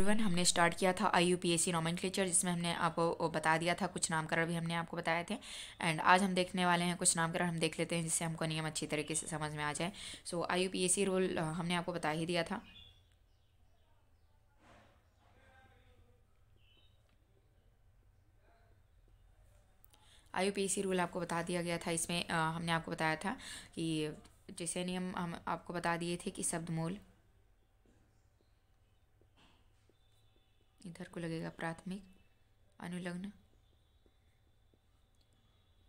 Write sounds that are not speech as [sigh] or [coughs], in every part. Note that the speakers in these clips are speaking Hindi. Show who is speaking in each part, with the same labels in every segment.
Speaker 1: एवरीवन हमने स्टार्ट किया था I U P S C जिसमें हमने आपको बता दिया था कुछ नामकरण भी हमने आपको बताए थे एंड आज हम देखने वाले हैं कुछ नामकरण हम देख लेते हैं जिससे हमको नियम अच्छी तरीके से समझ में आ जाए so I U P S C हमने आपको बता ही दिया था आई रूल आपको बता दिया गया था इसमें हमने आपको बताया था कि जैसे नियम हम आपको बता दिए थे कि शब्द मूल इधर को लगेगा प्राथमिक अनुलग्न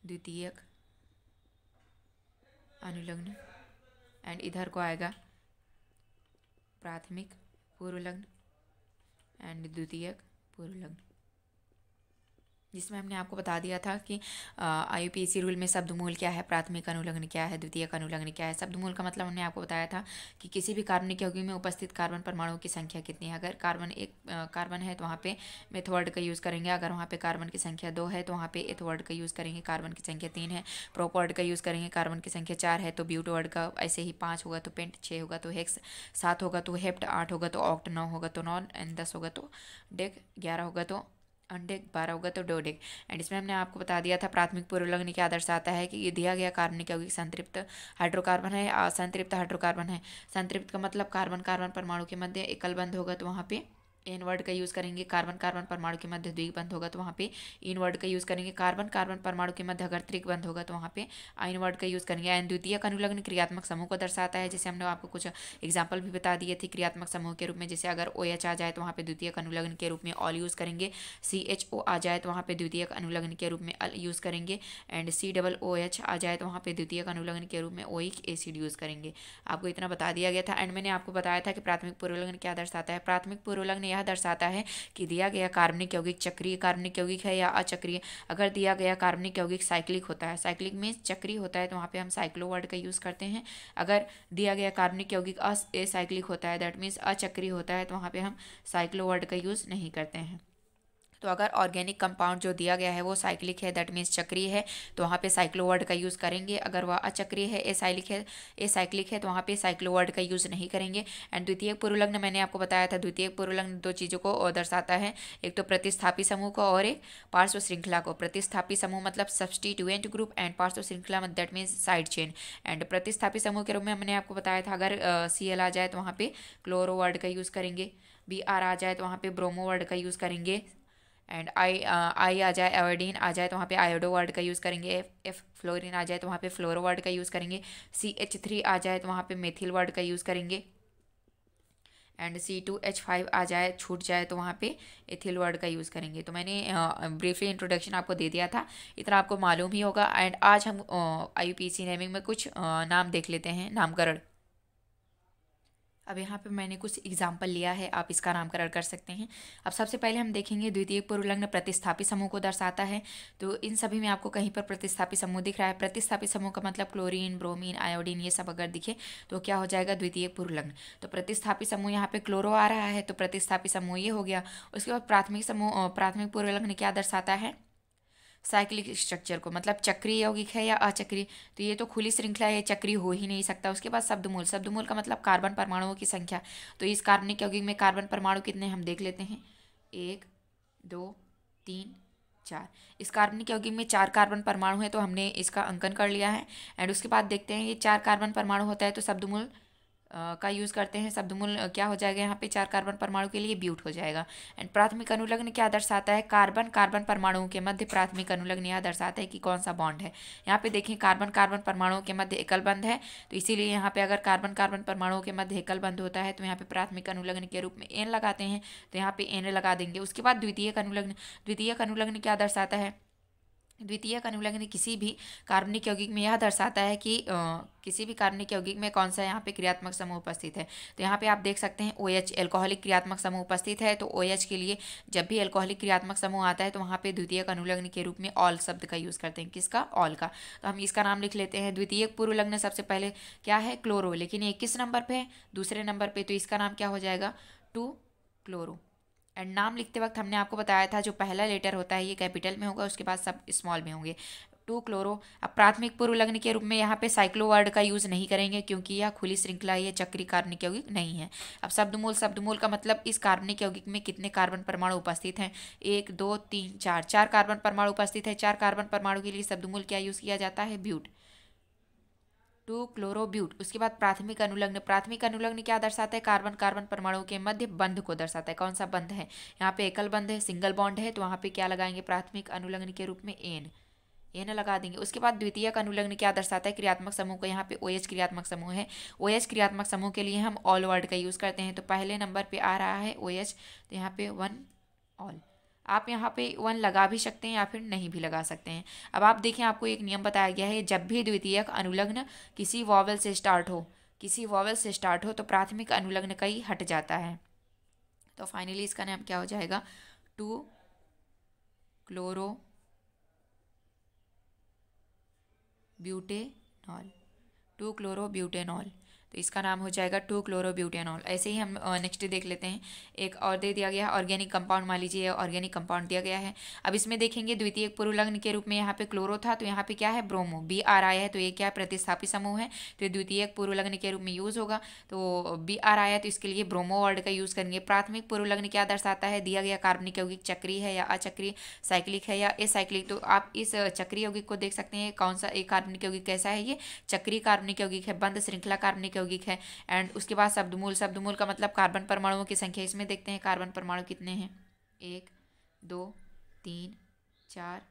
Speaker 1: द्वितीयक अनुलग्न एंड इधर को आएगा प्राथमिक पूर्वलग्न एंड द्वितीयक पूर्वलग्न जिसमें हमने आपको बता दिया था कि आई यू रूल में शब्द मूल क्या है प्राथमिक अनुलग्न क्या है द्वितीय अनुलग्न क्या है शब्द मूल का मतलब हमने आपको बताया था कि किसी भी कार्बनिक यौगिक में उपस्थित कार्बन परमाणुओं की संख्या कितनी है अगर कार्बन एक कार्बन है तो वहाँ पे मेथवर्ड का यूज़ करेंगे अगर वहाँ पे कार्बन की संख्या दो है तो वहाँ पे एथवर्ड का यूज़ करेंगे कार्बन की संख्या तीन है प्रोपवर्ड का यूज़ करेंगे कार्बन की संख्या चार है तो ब्यूटवर्ड का ऐसे ही पाँच होगा तो पेंट छः होगा तो हेक्स सात होगा तो हेप्ट आठ होगा तो ऑक्ट नौ होगा तो नॉन एंड दस होगा तो डेक ग्यारह होगा तो अंडे बारह होगा तो डोडेक एंड इसमें हमने आपको बता दिया था प्राथमिक पूर्व लग्न के आदर्श आता है कि ये दिया गया कार्बनिक यौगिक संतृप्त हाइड्रोकार्बन है असंतृप्त हाइड्रोकार्बन है संतृप्त का मतलब कार्बन कार्बन परमाणु के मध्य एकल बंद होगा तो वहाँ पे इन वर्ड का यूज़ करेंगे कार्बन कार्बन परमाणु के मध्य द्विक बंध होगा तो वहाँ पे इन वर्ड का यूज़ करेंगे कार्बन कार्बन परमाणु के मध्य अगर त्रिक बंध होगा तो वहाँ पे आइन वर्ड का यूज़ करेंगे आयन द्वितीय अनुलग्न क्रियात्मक समूह को दर्शाता है जैसे हमने आपको कुछ एग्जाम्पल भी बता दिए थे क्रियात्मक समूह के रूप में जैसे अगर ओ एच आ जाए तो वहाँ पर द्वितीय अनुलग्न के रूप में ऑल यूज़ करेंगे सी एच ओ आ जाए तो वहाँ पे द्वितीय अनुलग्न के रूप में अल यूज़ करेंगे and C double O H आ जाए तो वहाँ पर द्वितीय अनुलग्न के रूप में ओइक एसिड यूज़ करेंगे आपको इतना बता दिया गया था एंड मैंने आपको बताया था कि प्राथमिक पूर्वलग्न क्या दर्शाता है प्राथमिक पूर्वलग्न यह दर्शाता है कि दिया गया कार्बनिक यौगिक चक्रीय कार्बनिक यौगिक है या अचक्रिय अगर दिया गया कार्बनिक यौगिक साइक्लिक होता है साइक्लिक में चक्रीय होता है तो वहाँ पर हम साइक्लो वर्ड का यूज़ करते हैं अगर दिया गया कार्बनिक यौगिक असाइक्लिक होता है दैट मीन्स अचक्रीय होता है तो वहाँ पर हम साइक्लो वर्ड का यूज़ नहीं करते हैं तो अगर ऑर्गेनिक कंपाउंड जो दिया गया है वो साइक्लिक है दैट मीन्स चक्रीय है तो वहाँ पे साइक्लोवर्ड का यूज़ करेंगे अगर वह अचक्रिय है ए साइलिक है ए साइक्लिक है तो वहाँ पे साइक्लोवर्ड का यूज़ नहीं करेंगे एंड द्वितीय पूर्वलग्न मैंने आपको बताया था द्वितीय पूर्वलग्न दो चीज़ों को दर्शाता है एक तो प्रतिस्थापी समूह को और एक पार्श्व श्रृंखला को प्रतिस्थापी समूह मतलब सब्सटीट्यूएंट ग्रुप एंड पार्श्व श्रृंखला that means side chain and प्रतिस्थापी समूह के रूप में हमने आपको बताया था अगर सी एल आ जाए तो वहाँ पर क्लोरो वर्ड का यूज़ करेंगे बी आर आ जाए तो वहाँ पे ब्रोमो वर्ड का यूज़ करेंगे एंड आई आई आ जाए आयोडीन आ जाए तो वहाँ पे आयोडो वर्ड का यूज़ करेंगे एफ एफ फ्लोरिन आ जाए तो वहाँ पे फ्लोरो वर्ड का यूज़ करेंगे सी एच थ्री आ जाए तो वहाँ पे मेथिल वर्ड का यूज़ करेंगे and C two H five आ जाए छूट जाए तो वहाँ पे एथिल वर्ड का यूज़ करेंगे तो मैंने ब्रीफली uh, इंट्रोडक्शन आपको दे दिया था इतना आपको मालूम ही होगा एंड आज हम I U P C naming में कुछ uh, नाम देख लेते हैं नामकरण अब यहाँ पे मैंने कुछ एग्जाम्पल लिया है आप इसका नामकरण कर सकते हैं अब सबसे पहले हम देखेंगे द्वितीय लग्न प्रतिस्थापी समूह को दर्शाता है तो इन सभी में आपको कहीं पर प्रतिस्थापी समूह दिख रहा है प्रतिस्थापी समूह का मतलब क्लोरीन ब्रोमीन आयोडीन ये सब अगर दिखे तो क्या हो जाएगा द्वितीय लग्न तो प्रतिस्थापी समूह यहाँ पर क्लोरो आ रहा है तो प्रतिस्थापी समूह ये हो गया उसके बाद प्राथमिक समूह प्राथमिक लग्न क्या दर्शाता है साइक्लिक स्ट्रक्चर को मतलब चक्रीय यौगिक है या अचक्रीय तो ये तो खुली श्रृंखला है चक्रीय हो ही नहीं सकता उसके बाद शब्दमूल शब्दमूल का मतलब कार्बन परमाणुओं की संख्या तो इस कार्बनिक यौगिक में कार्बन परमाणु कितने हम देख लेते हैं एक दो तीन चार इस कार्बनिक यौगिक में चार कार्बन परमाणु है तो हमने इसका अंकन कर लिया है एंड उसके बाद देखते हैं ये चार कार्बन परमाणु होता है तो शब्दमूल का यूज़ करते हैं शब्दमूल क्या हो जाएगा यहाँ पे चार कार्बन परमाणु के लिए ब्यूट हो जाएगा एंड प्राथमिक अनुलग्न क्या दर्शाता है कार्बन कार्बन परमाणुओं के मध्य प्राथमिक अनुलग्न यह दर्शाता है कि कौन सा बॉन्ड है यहाँ पे देखें कार्बन कार्बन परमाणुओं के मध्य एकल बंद है तो इसीलिए यहाँ पे अगर कार्बन कार्बन परमाणुओं के मध्य एकल बंद होता है तो यहाँ पे प्राथमिक अनुलग्न के रूप में एन लगाते हैं तो यहाँ पे एन लगा देंगे उसके बाद द्वितीय अनुलग्न द्वितीय अनुलग्न क्या दर्शाता है द्वितीयक अनुलग्न किसी भी कार्बनिक यौगिक में यह दर्शाता है कि आ, किसी भी कार्बनिक यौगिक में कौन सा यहाँ पे क्रियात्मक समूह उपस्थित है तो यहाँ पे आप देख सकते हैं ओ OH एल्कोहलिक क्रियात्मक समूह उपस्थित है तो ओ OH के लिए जब भी एल्कोहलिक क्रियात्मक समूह आता है तो वहाँ पे द्वितीयक अनुलग्न के रूप में ऑल शब्द का यूज़ करते हैं किसका ऑल का तो हम इसका नाम लिख लेते हैं द्वितीयक पूर्व लग्न सबसे पहले क्या है क्लोरो लेकिन ये किस नंबर पर है दूसरे नंबर पर तो इसका नाम क्या हो जाएगा टू क्लोरो एंड नाम लिखते वक्त हमने आपको बताया था जो पहला लेटर होता है ये कैपिटल में होगा उसके बाद सब स्मॉल में होंगे टू क्लोरो अब प्राथमिक पूर्व लग्न के रूप में यहाँ पे साइक्लो वर्ड का यूज़ नहीं करेंगे क्योंकि यह खुली श्रृंखला यह चक्री कार्बनिक यौगिक नहीं है अब शब्दमूल शब्दमूल का मतलब इस कार्बनिक यौगिक में कितने कार्बन परमाणु उपस्थित हैं एक दो तीन चार चार कार्बन परमाणु उपस्थित है चार कार्बन परमाणु के लिए शब्दमूल क्या यूज़ किया जाता है ब्यूट टू क्लोरोब्यूट उसके बाद प्राथमिक अनुलग्न प्राथमिक अनुलग्न क्या दर्शाता है कार्बन कार्बन परमाणु के मध्य बंध को दर्शाता है कौन सा बंध है यहाँ पे एकल बंध है सिंगल बॉन्ड है तो वहाँ पे क्या लगाएंगे प्राथमिक अनुलग्न के रूप में एन एन लगा देंगे उसके बाद द्वितीय का अनुलग्न क्या दर्शाता है क्रियात्मक समूह को यहाँ पे ओ OH क्रियात्मक समूह है ओ OH क्रियात्मक समूह के लिए हम ऑल वर्ड का यूज़ करते हैं तो पहले नंबर पर आ रहा है ओ OH, तो यहाँ पे वन ऑल आप यहाँ पे वन लगा भी सकते हैं या फिर नहीं भी लगा सकते हैं अब आप देखें आपको एक नियम बताया गया है जब भी द्वितीयक अनुलग्न किसी वॉवल से स्टार्ट हो किसी वॉवल से स्टार्ट हो तो प्राथमिक अनुलग्न का ही हट जाता है तो फाइनली इसका नाम क्या हो जाएगा two chloro butanol two chloro butanol तो इसका नाम हो जाएगा टू क्लोरोब्यूटेनॉल ऐसे ही हम नेक्स्ट देख लेते हैं एक और दे दिया गया है ऑर्गेनिक कंपाउंड मान लीजिए ऑर्गेनिक कंपाउंड दिया गया है अब इसमें देखेंगे द्वितीय पुरुलग्न के रूप में यहाँ पे क्लोरो था तो यहाँ पे क्या है ब्रोमो बी आर आया है तो ये क्या है प्रतिस्थापी समूह है तो द्वितीय पुरुलग्न के रूप में यूज़ होगा तो बी आर आया है तो इसके लिए ब्रोमो वर्ड का यूज़ करेंगे प्राथमिक पुरुलग्न क्या दर्शाता है दिया गया कार्बनिक यौगिक चक्री है या अचक्रिय साइक्लिक है या एसाइक्लिक तो आप इस चक्री यौगिक को देख सकते हैं कौन सा एक कार्बनिक यौगिक कैसा है ये चक्री कार्बनिक यौगिक है बंद श्रृंखला कार्बनिक यौगिक है एंड उसके बाद शब्दमूल शब्दमूल का मतलब कार्बन परमाणुओं की संख्या इसमें देखते हैं कार्बन परमाणु कितने हैं एक दो तीन चार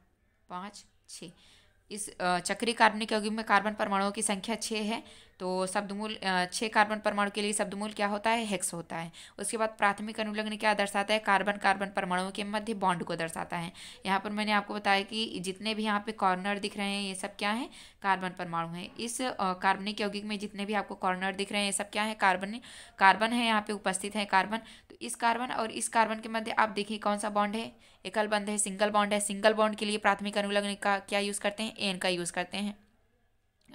Speaker 1: पाँच छः इस चक्रीय कार्बनिक यौगिक में कार्बन परमाणुओं की संख्या छः है तो शब्दमूल छः कार्बन परमाणु के लिए शब्दमूल क्या होता है हेक्स होता है उसके बाद प्राथमिक अनुलग्न क्या दर्शाता है कार्बन कार्बन परमाणुओं के मध्य बॉन्ड को दर्शाता है यहाँ पर मैंने आपको बताया कि जितने भी यहाँ पे कॉर्नर दिख रहे हैं ये सब क्या है कार्बन परमाणु हैं इस कार्बनिक यौगिक में जितने भी आपको कॉर्नर दिख रहे हैं ये सब क्या है कार्बन कार्बन है यहाँ पर उपस्थित है कार्बन तो इस कार्बन और इस कार्बन के मध्य आप देखिए कौन सा बॉन्ड है एकल बंध है सिंगल बॉन्ड है सिंगल बॉन्ड के लिए प्राथमिक अनुलग्न का क्या यूज़ करते हैं एन का यूज़ करते हैं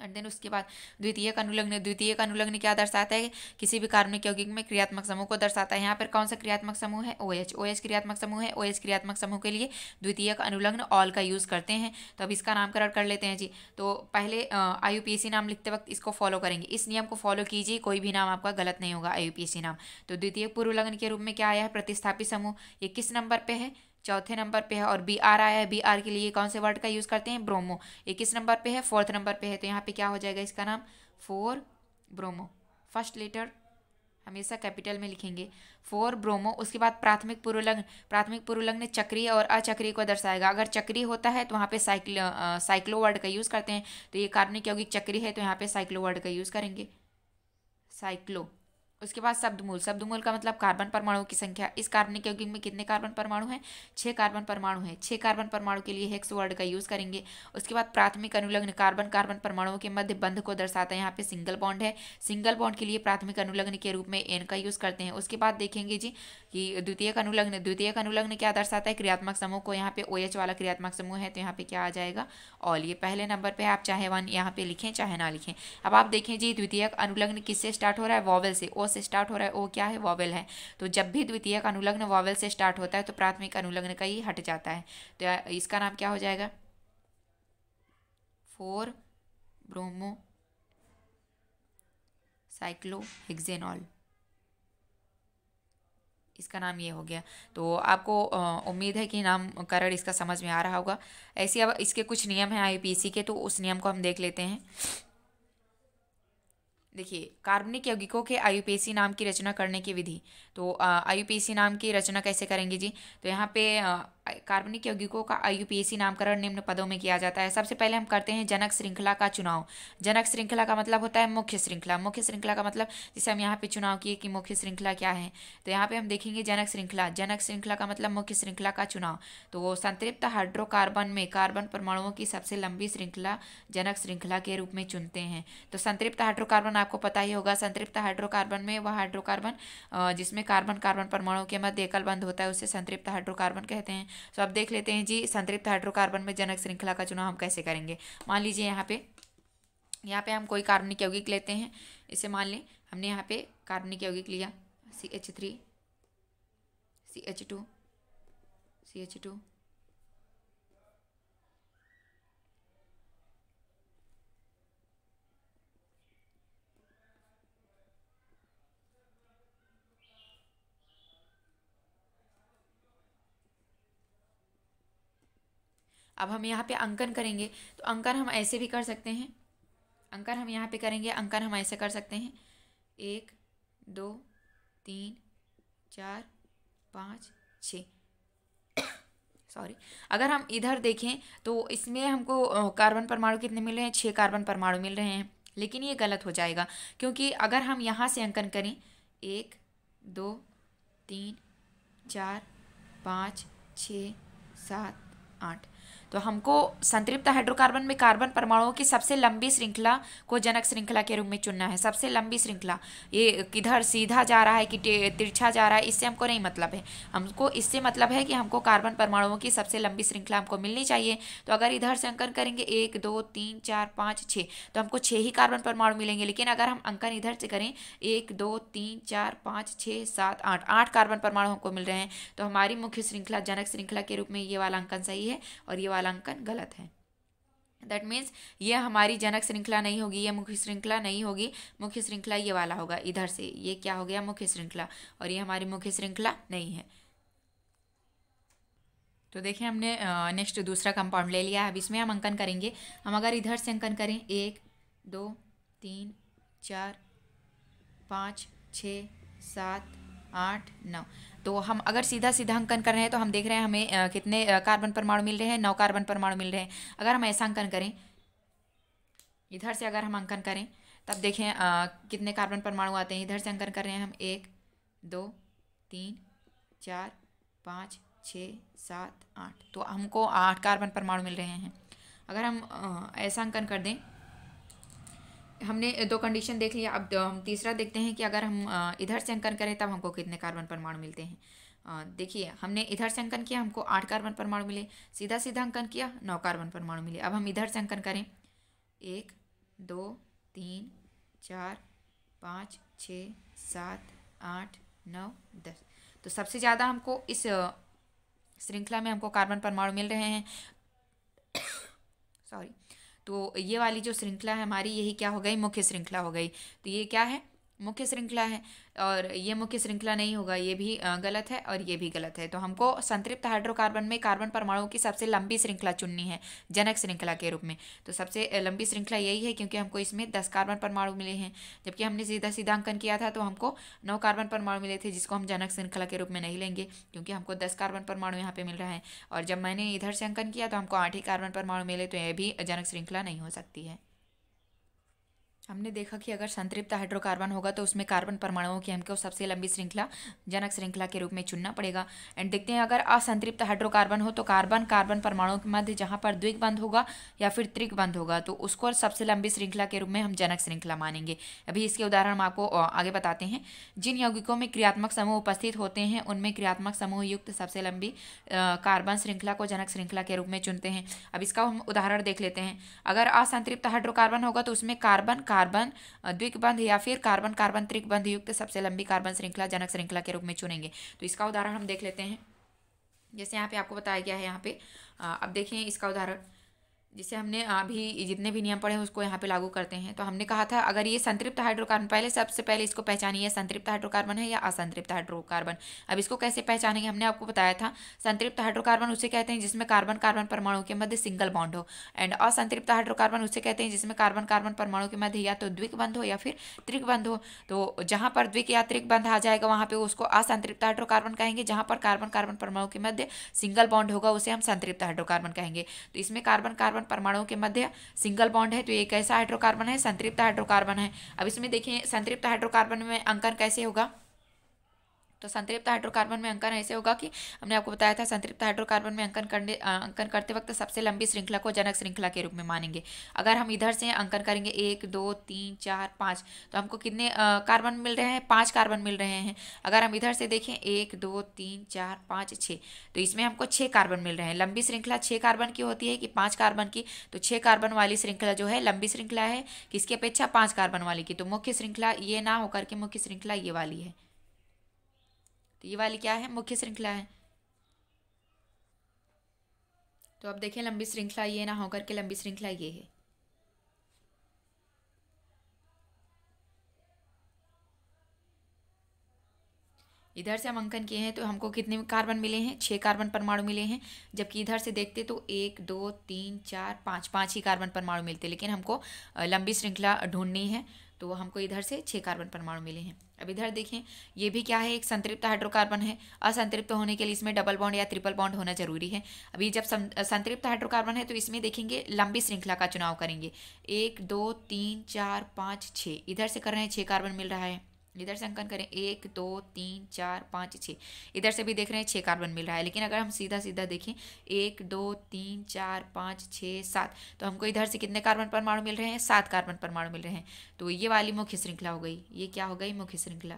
Speaker 1: एंड देन उसके बाद द्वितीय का अनुलग्न द्वितीय का अनुलग्न क्या दर्शाता है किसी भी कार्बनिक यौगिक में क्रियात्मक समूह को दर्शाता है यहाँ पर कौन सा क्रियात्मक समूह है ओ एच ओ एच क्रियात्मक समूह है ओ एच क्रियात्मक समूह के लिए द्वितीय का अनुलग्न ऑल का यूज़ करते हैं तो अब इसका नामकरण कर लेते हैं जी तो पहले आई नाम लिखते वक्त इसको फॉलो करेंगे इस नियम को फॉलो कीजिए कोई भी नाम आपका गलत नहीं होगा आई नाम तो द्वितीय पूर्वलग्न के रूप में क्या आया है प्रतिस्थापित समूह ये किस नंबर पर है चौथे नंबर पे है और बी आर आया है बी आर के लिए कौन से वर्ड का यूज़ करते हैं ब्रोमो ये किस नंबर पे है फोर्थ नंबर पे है तो यहाँ पे क्या हो जाएगा इसका नाम फोर ब्रोमो फर्स्ट लेटर हमेशा कैपिटल में लिखेंगे फोर ब्रोमो उसके बाद प्राथमिक पूर्वलग्न प्राथमिक पूर्वलग्न चक्रीय और अचक्रीय को दर्शाएगा अगर चक्रीय होता है तो वहाँ पे साइक्लो साइक्लो वर्ड का यूज़ करते हैं तो ये कार्बनिक यौगिक चक्री है तो यहाँ पे साइक्लो वर्ड का यूज़ करेंगे साइक्लो उसके बाद शब्दमूल शब्दमूल का मतलब कार्बन परमाणु की संख्या इस कार्बनिक यौगिक में कितने कार्बन परमाणु हैं छः कार्बन परमाणु हैं छः कार्बन परमाणु के लिए हेक्स वर्ड का यूज़ करेंगे उसके बाद प्राथमिक अनुलग्न कार्बन कार्बन परमाणुओं के मध्य बंध को दर्शाता है यहाँ पे सिंगल बॉन्ड है सिंगल बॉन्ड के लिए प्राथमिक अनुलग्न के रूप में एन का यूज़ करते हैं उसके बाद देखेंगे जी कि द्वितीय अनुलग्न द्वितीय अनुलग्न क्या दर्शाता है क्रियात्मक समूह को यहाँ पे ओ वाला क्रियात्मक समूह है तो यहाँ पे क्या आ जाएगा और ये पहले नंबर पर आप चाहे वन यहाँ पे लिखें चाहे ना लिखें अब आप देखें जी द्वितीय अनुलग्न किससे स्टार्ट हो रहा है वॉवल से ओ से स्टार्ट हो रहा है ओ क्या है वॉवल है तो जब भी द्वितीय का अनुलग्न वॉवल से स्टार्ट होता है तो प्राथमिक अनुलग्न का ही हट जाता है तो इसका नाम क्या हो जाएगा फोर ब्रोमो साइक्लोहेक्जेनॉल इसका नाम ये हो गया तो आपको उम्मीद है कि नाम करण इसका समझ में आ रहा होगा ऐसी अब इसके कुछ नियम हैं आईपीसी के तो उस नियम को हम देख लेते हैं देखिए कार्बनिक यौगिकों के आयु नाम की रचना करने की विधि तो आयु नाम की रचना कैसे करेंगे जी तो यहाँ पे कार्बनिक यौगिकों का आईयूपीएसी नामकरण निम्न पदों में किया जाता है सबसे पहले हम करते हैं जनक श्रृंखला का चुनाव जनक श्रृंखला का मतलब होता है मुख्य श्रृंखला मुख्य श्रृंखला का मतलब जिसे हम यहाँ पे चुनाव किए कि मुख्य श्रृंखला क्या है तो यहाँ पे हम देखेंगे जनक श्रृंखला जनक श्रृंखला का मतलब मुख्य श्रृंखला का चुनाव तो वो संतृप्त हाइड्रोकार्बन में कार्बन परमाणुओं की सबसे लंबी श्रृंखला जनक श्रृंखला के रूप में चुनते हैं तो संतृप्त हाइड्रोकार्बन आपको पता ही होगा संतृप्त हाइड्रोकार्बन में वह हाइड्रोकार्बन जिसमें कार्बन कार्बन परमाणुओं के मध्य एकल बंद होता है उसे संतृप्त हाइड्रोकार्बन कहते हैं तो अब देख लेते हैं जी संतृप्त हाइड्रोकार्बन में जनक श्रृंखला का चुनाव हम कैसे करेंगे मान लीजिए यहाँ पे यहाँ पे हम कोई कार्बनिक यौगिक लेते हैं इसे मान लें हमने यहाँ पे कार्बनिक यौगिक लिया C H three C H two C H two अब हम यहाँ पे अंकन करेंगे तो अंकन हम ऐसे भी कर सकते हैं अंकन हम यहाँ पे करेंगे अंकन हम ऐसे कर सकते हैं एक दो तीन चार पाँच छ सॉरी [coughs] अगर हम इधर देखें तो इसमें हमको कार्बन परमाणु कितने मिल रहे हैं छः कार्बन परमाणु मिल रहे हैं लेकिन ये गलत हो जाएगा क्योंकि अगर हम यहाँ से अंकन करें एक दो तीन चार पाँच छ सात आठ तो हमको संतृप्त हाइड्रोकार्बन में कार्बन परमाणुओं की सबसे लंबी श्रृंखला को जनक श्रृंखला के रूप में चुनना है सबसे लंबी श्रृंखला ये किधर सीधा जा रहा है कि तिरछा जा रहा है इससे हमको नहीं मतलब है हमको इससे मतलब है कि हमको कार्बन परमाणुओं की सबसे लंबी श्रृंखला हमको मिलनी चाहिए तो अगर इधर से अंकन करेंगे एक दो तीन चार पाँच छः तो हमको छः ही कार्बन परमाणु मिलेंगे लेकिन अगर हम अंकन इधर से करें एक दो तीन चार पाँच छः सात आठ आठ कार्बन परमाणु हमको मिल रहे हैं तो हमारी मुख्य श्रृंखला जनक श्रृंखला के रूप में ये वाला अंकन सही है और ये वाला वालांकन गलत है दैट मीन्स ये हमारी जनक श्रृंखला नहीं होगी ये मुख्य श्रृंखला नहीं होगी मुख्य श्रृंखला ये वाला होगा इधर से ये क्या हो गया मुख्य श्रृंखला और ये हमारी मुख्य श्रृंखला नहीं है तो देखिए हमने नेक्स्ट दूसरा कंपाउंड ले लिया है अब इसमें हम अंकन करेंगे हम अगर इधर से अंकन करें एक दो तीन चार पाँच छ सात आठ नौ तो हम अगर सीधा सीधा अंकन कर रहे हैं तो हम देख रहे हैं हमें कितने कार्बन परमाणु मिल रहे हैं नौ कार्बन परमाणु मिल रहे हैं अगर हम ऐसा अंकन करें इधर से अगर हम अंकन करें तब देखें आ, कितने कार्बन परमाणु आते हैं इधर से अंकन कर रहे हैं हम एक दो तीन चार पाँच छः सात आठ तो हमको आठ कार्बन परमाणु मिल रहे हैं अगर हम ऐसा अंकन कर दें हमने दो कंडीशन देख लिया अब हम तीसरा देखते हैं कि अगर हम इधर से अंकन करें तब हमको कितने कार्बन परमाणु मिलते हैं देखिए हमने इधर से अंकन किया हमको आठ कार्बन परमाणु मिले सीधा सीधा अंकन किया नौ कार्बन परमाणु मिले अब हम इधर से अंकन करें एक दो तीन चार पाँच छ सात आठ नौ दस तो सबसे ज़्यादा हमको इस श्रृंखला में हमको कार्बन परमाणु मिल रहे हैं सॉरी [coughs] तो ये वाली जो श्रृंखला है हमारी यही क्या हो गई मुख्य श्रृंखला हो गई तो ये क्या है मुख्य श्रृंखला है और ये मुख्य श्रृंखला नहीं होगा ये भी गलत है और ये भी गलत है तो हमको संतृप्त हाइड्रोकार्बन में कार्बन परमाणुओं की सबसे लंबी श्रृंखला चुननी है जनक श्रृंखला के रूप में तो सबसे लंबी श्रृंखला यही है क्योंकि हमको इसमें दस कार्बन परमाणु मिले हैं जबकि हमने सीधा सीधा अंकन किया था तो हमको नौ कार्बन परमाणु मिले थे जिसको हम जनक श्रृंखला के रूप में नहीं लेंगे क्योंकि हमको दस कार्बन परमाणु यहाँ पर मिल रहा है और जब मैंने इधर से अंकन किया तो हमको आठ ही कार्बन परमाणु मिले तो यह भी जनक श्रृंखला नहीं हो सकती है हमने देखा कि अगर संतृप्त हाइड्रोकार्बन होगा तो उसमें कार्बन परमाणुओं की हमको सबसे लंबी श्रृंखला जनक श्रृंखला के रूप में चुनना पड़ेगा एंड देखते हैं अगर असंतृप्त हाइड्रोकार्बन हो तो कार्बन कार्बन परमाणुओं के मध्य जहाँ पर द्विक बंद होगा या फिर त्रिक बंद होगा तो उसको सबसे लंबी श्रृंखला के रूप में हम जनक श्रृंखला मानेंगे अभी इसके उदाहरण हम आपको आगे बताते हैं जिन यौगिकों में क्रियात्मक समूह उपस्थित होते हैं उनमें क्रियात्मक समूह युक्त सबसे लंबी कार्बन श्रृंखला को जनक श्रृंखला के रूप में चुनते हैं अब इसका हम उदाहरण देख लेते हैं अगर असंतृप्त हाइड्रोकार्बन होगा तो उसमें कार्बन कार्बन द्विकबंध या फिर कार्बन कार्बन त्रिकबंध युक्त सबसे लंबी कार्बन श्रृंखला जनक श्रृंखला के रूप में चुनेंगे तो इसका उदाहरण हम देख लेते हैं जैसे यहाँ पे आपको बताया गया है यहाँ पे अब देखें इसका उदाहरण जिसे हमने अभी जितने भी नियम पढ़े हैं उसको यहाँ पे लागू करते हैं तो हमने कहा था अगर ये संतृप्त हाइड्रोकार्बन पहले सबसे पहले इसको पहचानिए संतृप्त हाइड्रोकार्बन है या असंतृप्त हाइड्रोकार्बन अब इसको कैसे पहचानेंगे हमने आपको बताया था संतृप्त हाइड्रोकार्बन उसे कहते हैं जिसमें कार्बन कार्बन परमाणु के मध्य सिंगल बॉन्ड हो एंड असंतृप्त हाइड्रोकार्बन उसे कहते हैं जिसमें कार्बन कार्बन परमाणु के मध्य या तो द्विक बंध हो या फिर त्रिक बंध हो तो जहाँ पर द्विक या त्रिक बंध आ जाएगा वहाँ पर उसको असंतृप्त हाइड्रोकार्बन कहेंगे जहाँ पर कार्बन कार्बन परमाणु के मध्य सिंगल बॉन्ड होगा उसे हम संतृप्त हाइड्रोकार्बन कहेंगे तो इसमें कार्बन कार्बन परमाणुओं के मध्य सिंगल बॉन्ड है तो ये कैसा हाइड्रोकार्बन है संतृप्त हाइड्रोकार्बन है अब इसमें देखें संतृप्त हाइड्रोकार्बन में अंकन कैसे होगा तो संतृप्त हाइड्रोकार्बन में अंकन ऐसे होगा कि हमने आपको बताया था संतृप्त हाइड्रोकार्बन में अंकन करने अंकन करते वक्त सबसे लंबी श्रृंखला को जनक श्रृंखला के रूप में मानेंगे अगर हम इधर से अंकन करेंगे एक दो तीन चार पाँच तो हमको कितने कार्बन मिल रहे हैं पाँच कार्बन मिल रहे हैं अगर हम इधर से देखें एक दो तीन चार पाँच छः तो इसमें हमको छः कार्बन मिल रहे हैं लंबी श्रृंखला छः कार्बन की होती है कि पाँच कार्बन की तो छः कार्बन वाली श्रृंखला जो है लंबी श्रृंखला है किसकी अपेक्षा पाँच कार्बन वाली की तो मुख्य श्रृंखला ये ना होकर के मुख्य श्रृंखला ये वाली है ये वाली क्या है मुख्य श्रृंखला है तो अब देखें लंबी श्रृंखला ये ना होकर के लंबी श्रृंखला ये है इधर से हम अंकन किए हैं तो हमको कितने कार्बन मिले हैं छः कार्बन परमाणु मिले हैं जबकि इधर से देखते तो एक दो तीन चार पाँच पाँच ही कार्बन परमाणु मिलते लेकिन हमको लंबी श्रृंखला ढूंढनी है तो हमको इधर से छः कार्बन परमाणु मिले हैं अब इधर देखें ये भी क्या है एक संतृप्त हाइड्रोकार्बन है असंतृप्त होने के लिए इसमें डबल बॉन्ड या ट्रिपल बॉन्ड होना जरूरी है अभी जब संतृप्त हाइड्रोकार्बन है तो इसमें देखेंगे लंबी श्रृंखला का चुनाव करेंगे एक दो तीन चार पाँच छः इधर से कर रहे हैं छः कार्बन मिल रहा है इधर से अंकन करें एक दो तीन चार पाँच छः इधर से भी देख रहे हैं छः कार्बन मिल रहा है लेकिन अगर हम सीधा सीधा देखें एक दो तीन चार पाँच छः सात तो हमको इधर से कितने कार्बन परमाणु मिल रहे हैं सात कार्बन परमाणु मिल रहे हैं तो ये वाली मुख्य श्रृंखला हो गई ये क्या हो गई मुख्य श्रृंखला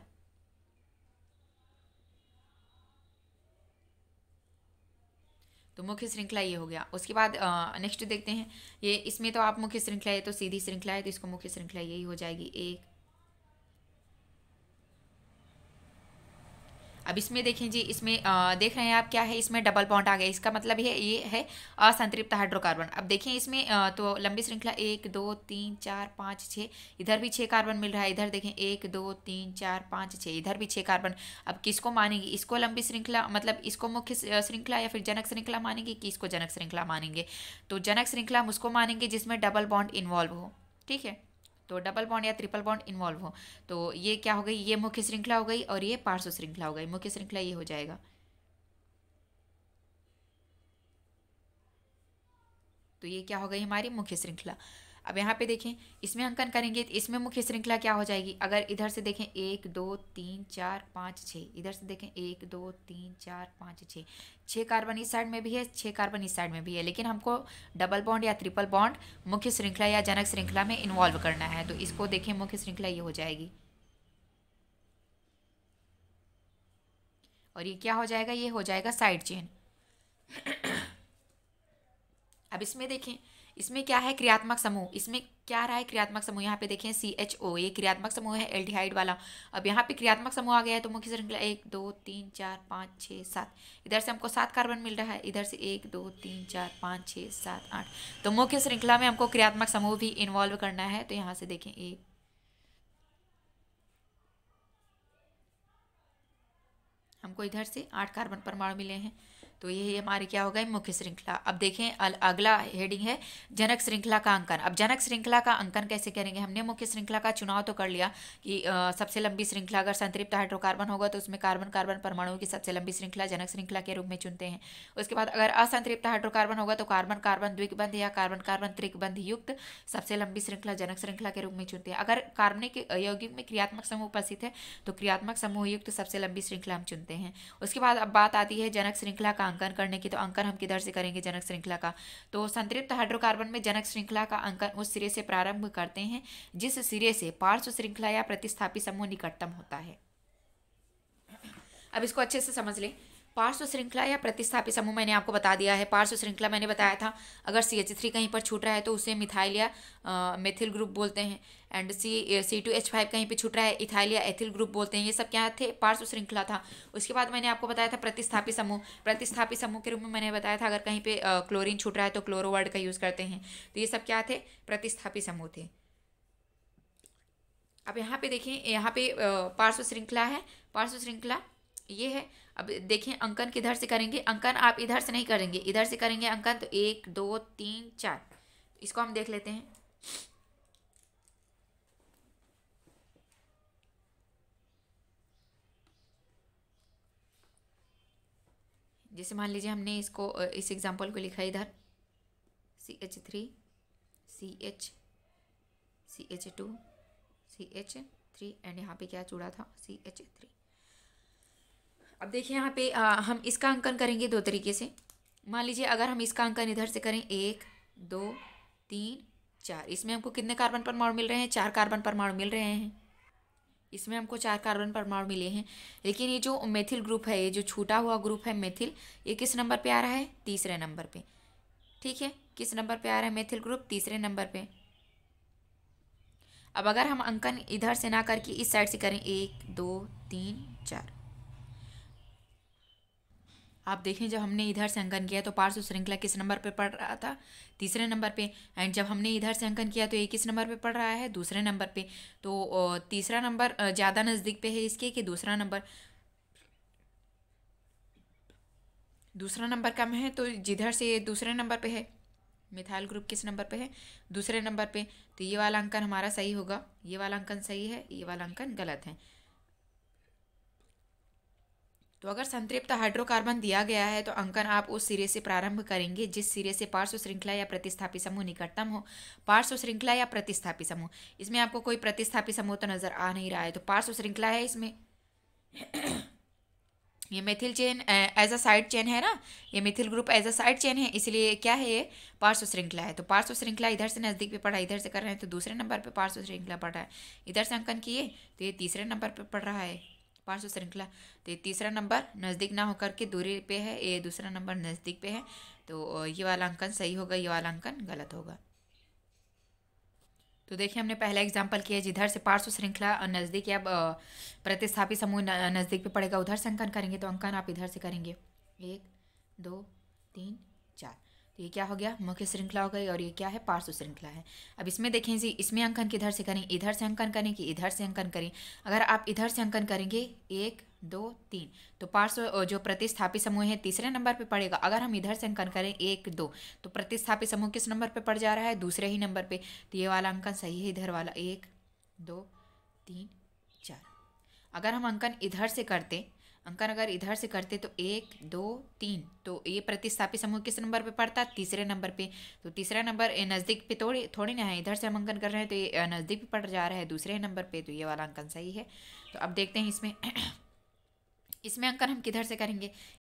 Speaker 1: तो मुख्य श्रृंखला ये हो गया उसके बाद नेक्स्ट देखते हैं ये इसमें तो आप मुख्य श्रृंखला है तो सीधी श्रृंखला है तो इसको मुख्य श्रृंखला यही हो जाएगी एक अब इसमें देखें जी इसमें आ, देख रहे हैं आप क्या है इसमें डबल बॉन्ड आ गया इसका मतलब है ये है असंतृप्त हाइड्रोकार्बन अब देखें इसमें आ, तो लंबी श्रृंखला एक दो तीन चार पाँच छः इधर भी छः कार्बन मिल रहा है इधर देखें एक दो तीन चार पाँच छः इधर भी छः कार्बन अब किसको मानेंगे इसको लंबी श्रृंखला मतलब इसको मुख्य श्रृंखला या फिर जनक श्रृंखला मानेंगे कि इसको जनक श्रृंखला मानेंगे तो जनक श्रृंखला हम उसको मानेंगे जिसमें डबल बॉन्ड इन्वॉल्व हो ठीक है तो डबल बॉन्ड या ट्रिपल बॉन्ड इन्वॉल्व हो तो ये क्या हो गई ये मुख्य श्रृंखला हो गई और ये पार्श्व श्रृंखला हो गई मुख्य श्रृंखला ये हो जाएगा तो ये क्या हो गई हमारी मुख्य श्रृंखला अब यहाँ पे देखें इसमें अंकन करेंगे तो इसमें मुख्य श्रृंखला क्या हो जाएगी अगर इधर से देखें एक दो तीन चार पाँच छः इधर से देखें एक दो तीन चार पाँच छः छः कार्बन इस साइड में भी है छः कार्बन इस साइड में भी है लेकिन हमको डबल बॉन्ड या ट्रिपल बॉन्ड मुख्य श्रृंखला या जनक श्रृंखला में इन्वॉल्व करना है तो इसको देखें मुख्य श्रृंखला ये हो जाएगी और ये क्या हो जाएगा ये हो जाएगा साइड चेन [coughs] अब इसमें देखें इसमें क्या है क्रियात्मक समूह इसमें क्या रहा है क्रियात्मक समूह यहाँ पे देखें सी एच ओ ये क्रियात्मक समूह है एल्डिहाइड वाला अब यहाँ पे क्रियात्मक समूह आ गया है तो मुख्य श्रृंखला एक दो तीन चार पाँच छः सात इधर से हमको सात कार्बन मिल रहा है इधर से एक दो तीन चार पाँच छः सात आठ तो मुख्य श्रृंखला में हमको क्रियात्मक समूह भी इन्वॉल्व करना है तो यहाँ से देखें एक हमको इधर से आठ कार्बन परमाणु मिले हैं तो ये हमारे क्या हो गए मुख्य श्रृंखला अब देखें अगला हेडिंग है जनक श्रृंखला का अंकन अब जनक श्रृंखला का अंकन कैसे करेंगे हमने मुख्य श्रृंखला का चुनाव तो कर लिया कि आ, सबसे लंबी श्रृंखला अगर संतृप्त हाइड्रोकार्बन होगा तो उसमें कार्बन कार्बन परमाणु की सबसे लंबी श्रृंखला जनक श्रृंखला के रूप में चुनते हैं उसके बाद अगर असंतृप्त हाइड्रोकार्बन होगा तो कार्बन कार्बन द्विकबंध या कार्बन कार्बन त्रिकबंध युक्त सबसे लंबी श्रृंखला जनक श्रृंखला के रूप में चुनते हैं अगर कार्बनिक यौगिक में क्रियात्मक समूह उपस्थित है तो क्रियात्मक समूह युक्त सबसे लंबी श्रृंखला हम चुनते हैं उसके बाद अब बात आती है जनक श्रृंखला का अंकन करने की तो अंकन हम किधर से करेंगे जनक श्रृंखला का तो संतृप्त हाइड्रोकार्बन में जनक श्रृंखला का अंकन उस सिरे से प्रारंभ करते हैं जिस सिरे से पार्श्व श्रृंखला या प्रतिस्थापी समूह निकटतम होता है अब इसको अच्छे से समझ लें पार्श्व श्रृंखला या प्रतिस्थापी समूह मैंने आपको बता दिया है पार्श्व श्रृंखला मैंने बताया था अगर सी एच थ्री कहीं पर छूट रहा है तो उसे मिथाइल या मेथिल ग्रुप बोलते हैं and C C two H five कहीं पर छूट रहा है इथाइल या एथिल ग्रुप बोलते हैं ये सब क्या थे पार्श्व श्रृंखला था उसके बाद मैंने आपको बताया था प्रतिस्थापी समूह प्रतिस्थापी समूह के रूप में मैंने बताया था अगर कहीं पर क्लोरिन छूट रहा है तो क्लोरोवर्ड का यूज़ करते हैं तो ये सब क्या थे प्रतिस्थापी समूह थे अब यहाँ पे देखें यहाँ पे पार्श्व श्रृंखला है पार्श्व श्रृंखला ये है अब देखें अंकन किधर से करेंगे अंकन आप इधर से नहीं करेंगे इधर से करेंगे अंकन तो एक दो तीन चार इसको हम देख लेते हैं जैसे मान लीजिए हमने इसको इस एग्जाम्पल को लिखा इधर C H three C H C H two C H three and यहाँ पे क्या जुड़ा था सी एच थ्री अब देखिए यहाँ पे आ, हम इसका अंकन करेंगे दो तरीके से मान लीजिए अगर हम इसका अंकन इधर से करें एक दो तीन चार इसमें हमको कितने कार्बन परमाणु मिल रहे हैं चार कार्बन परमाणु मिल रहे हैं इसमें हमको चार कार्बन परमाणु मिले हैं लेकिन ये जो मेथिल ग्रुप है ये जो छूटा हुआ ग्रुप है मेथिल ये किस नंबर पे आ रहा है तीसरे नंबर पे ठीक है किस नंबर पे आ रहा है मेथिल ग्रुप तीसरे नंबर पे अब अगर हम अंकन इधर से ना करके इस साइड से करें एक दो तीन चार आप देखें जब हमने इधर से अंकन किया तो पार्श्व श्रृंखला किस नंबर पर पड़ रहा था तीसरे नंबर पे एंड जब हमने इधर से अंकन किया तो ये किस नंबर पे पड़ रहा है दूसरे नंबर पे तो तीसरा नंबर ज़्यादा नज़दीक पे है इसके कि दूसरा नंबर दूसरा नंबर कम है तो जिधर से दूसरे नंबर पे है मिथाइल ग्रुप किस नंबर पे है दूसरे नंबर पे तो ये वाला अंकन हमारा सही होगा ये वाला अंकन सही है ये वाला अंकन गलत है तो अगर संतृप्त हाइड्रोकार्बन दिया गया है तो अंकन आप उस सिरे से प्रारंभ करेंगे जिस सिरे से पार्श्व श्रृंखला या प्रतिस्थापी समूह निकटतम हो पार्श्व श्रृंखला या प्रतिस्थापी समूह इसमें आपको कोई प्रतिस्थापी समूह तो नज़र आ नहीं रहा है तो पार्श्व श्रृंखला है इसमें [clears throat] ये methyl chain as a side chain है ना ये methyl group as a side chain है इसलिए क्या है ये पार्श्व श्रृंखला है तो पार्श्व श्रृंखला इधर से नज़दीक पे पड़ा इधर से कर रहे हैं तो दूसरे नंबर पे पार्श्व श्रृंखला पड़ रहा है इधर से अंकन किए तो ये तीसरे नंबर पे पड़ रहा है पार्श्व श्रृंखला तो तीसरा नंबर नज़दीक ना होकर के दूरी पे है ये दूसरा नंबर नज़दीक पे है तो ये वाला अंकन सही होगा ये वाला अंकन गलत होगा तो देखिए हमने पहला एग्जाम्पल किया जिधर से पार्श्व श्रृंखला नज़दीक या प्रतिस्थापी समूह नज़दीक पे पड़ेगा उधर से अंकन करेंगे तो अंकन आप इधर से करेंगे एक दो तीन तो ये क्या हो गया मुख्य श्रृंखला हो गई और ये क्या है पार्श्व श्रृंखला है अब इसमें देखें जी इसमें अंकन किधर से करें इधर से अंकन करें कि इधर से अंकन करें अगर आप इधर से अंकन करेंगे एक दो तीन तो पार्श्व जो प्रतिस्थापी समूह है तीसरे नंबर पे पड़ेगा अगर हम इधर से अंकन करें एक दो तो प्रतिस्थापी समूह किस नंबर पे पड़ जा रहा है दूसरे ही नंबर पे तो ये वाला अंकन सही है इधर वाला एक दो तीन चार अगर हम अंकन इधर से करते अंकन अगर इधर से करते तो एक दो तीन तो ये प्रतिस्थापी समूह किस नंबर पे पड़ता तीसरे नंबर पे तो तीसरा नंबर नज़दीक पे थोड़ी थोड़ी ना है इधर से हम अंकन कर रहे हैं तो ये नज़दीक भी पड़ जा रहा है दूसरे नंबर पे तो ये वाला अंकन सही है तो अब देखते हैं इसमें [clears throat] इसमें अंकन हम किधर से करेंगे